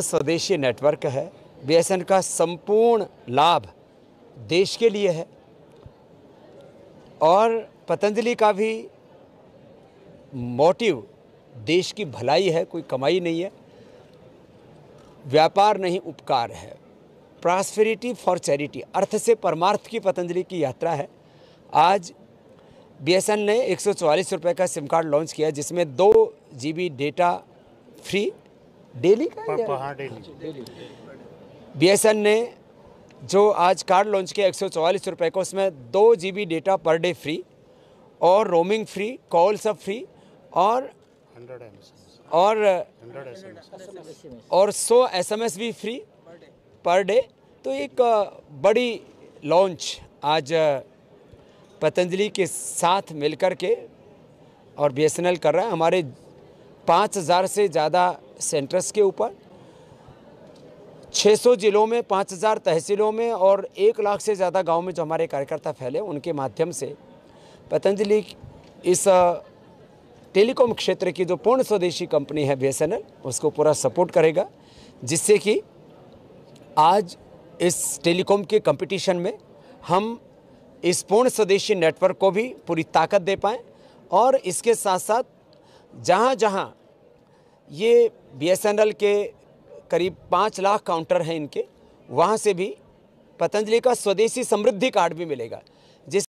स्वदेशी नेटवर्क है बीएसएन का संपूर्ण लाभ देश के लिए है और पतंजलि का भी मोटिव देश की भलाई है कोई कमाई नहीं है व्यापार नहीं उपकार है प्रॉस्फेरिटी फॉर चैरिटी अर्थ से परमार्थ की पतंजलि की यात्रा है आज बीएसएन ने एक सौ रुपए का सिम कार्ड लॉन्च किया जिसमें दो जीबी डेटा फ्री डेली का हाँ, हाँ, हाँ अच्छा, डेली बीएसएन ने जो आज कार्ड लॉन्च किया एक सौ चौवालीस रुपये का उसमें दो G data per day free और रोमिंग फ्री कॉल सब फ्री और और और 100 एसएमएस भी फ्री पर डे तो एक बड़ी लॉन्च आज पतंजलि के साथ मिलकर के और बीएसएनएल कर रहा है हमारे 5000 से ज़्यादा सेंटर्स के ऊपर 600 जिलों में 5000 तहसीलों में और एक लाख से ज़्यादा गांव में जो हमारे कार्यकर्ता फैले उनके माध्यम से पतंजलि इस टेलीकॉम क्षेत्र की जो पूर्ण स्वदेशी कंपनी है बी उसको पूरा सपोर्ट करेगा जिससे कि आज इस टेलीकॉम के कंपटीशन में हम इस पूर्ण स्वदेशी नेटवर्क को भी पूरी ताकत दे पाएँ और इसके साथ साथ जहाँ जहाँ ये बीएसएनएल के करीब पाँच लाख काउंटर हैं इनके वहाँ से भी पतंजलि का स्वदेशी समृद्धि कार्ड भी मिलेगा जिस